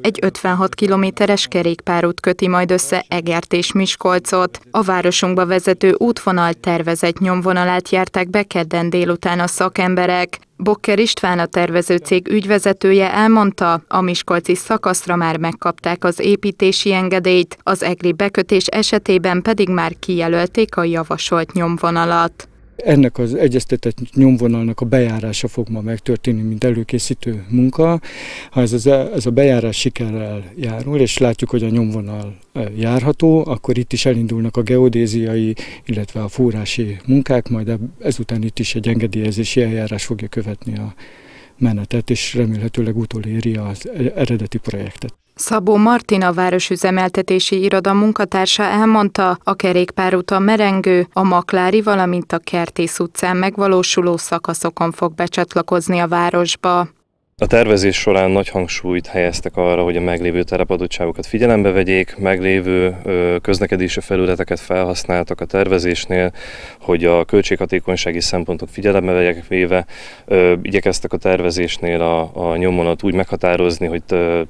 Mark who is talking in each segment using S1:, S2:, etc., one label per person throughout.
S1: Egy 56 kilométeres kerékpárút köti majd össze Egert és Miskolcot. A városunkba vezető útvonal tervezett nyomvonalát járták be kedden délután a szakemberek. Bokker István a tervezőcég ügyvezetője elmondta, a Miskolci szakaszra már megkapták az építési engedélyt, az egri bekötés esetében pedig már kijelölték a javasolt nyomvonalat.
S2: Ennek az egyeztetett nyomvonalnak a bejárása fog ma megtörténni, mint előkészítő munka. Ha ez, az, ez a bejárás sikerrel járul, és látjuk, hogy a nyomvonal járható, akkor itt is elindulnak a geodéziai, illetve a fúrási munkák, majd ezután itt is egy engedélyezési eljárás fogja követni a menetet, és remélhetőleg utoléri az e- eredeti projektet.
S1: Szabó Martin, a Városüzemeltetési Iroda munkatársa elmondta, a a merengő, a Maklári, valamint a Kertész utcán megvalósuló szakaszokon fog becsatlakozni a városba.
S3: A tervezés során nagy hangsúlyt helyeztek arra, hogy a meglévő terepadottságokat figyelembe vegyék, meglévő közlekedési felületeket felhasználtak a tervezésnél, hogy a költséghatékonysági szempontok figyelembe vegyek véve, igyekeztek a tervezésnél a, a nyomonat úgy meghatározni, hogy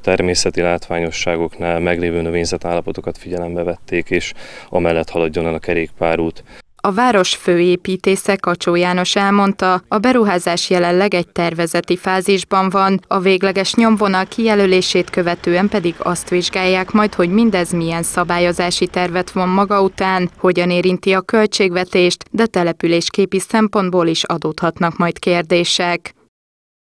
S3: természeti látványosságoknál meglévő növényzetállapotokat figyelembe vették, és amellett haladjon el a kerékpárút.
S1: A város főépítésze Kacsó János elmondta, a beruházás jelenleg egy tervezeti fázisban van, a végleges nyomvonal kijelölését követően pedig azt vizsgálják majd, hogy mindez milyen szabályozási tervet von maga után, hogyan érinti a költségvetést, de településképi szempontból is adódhatnak majd kérdések.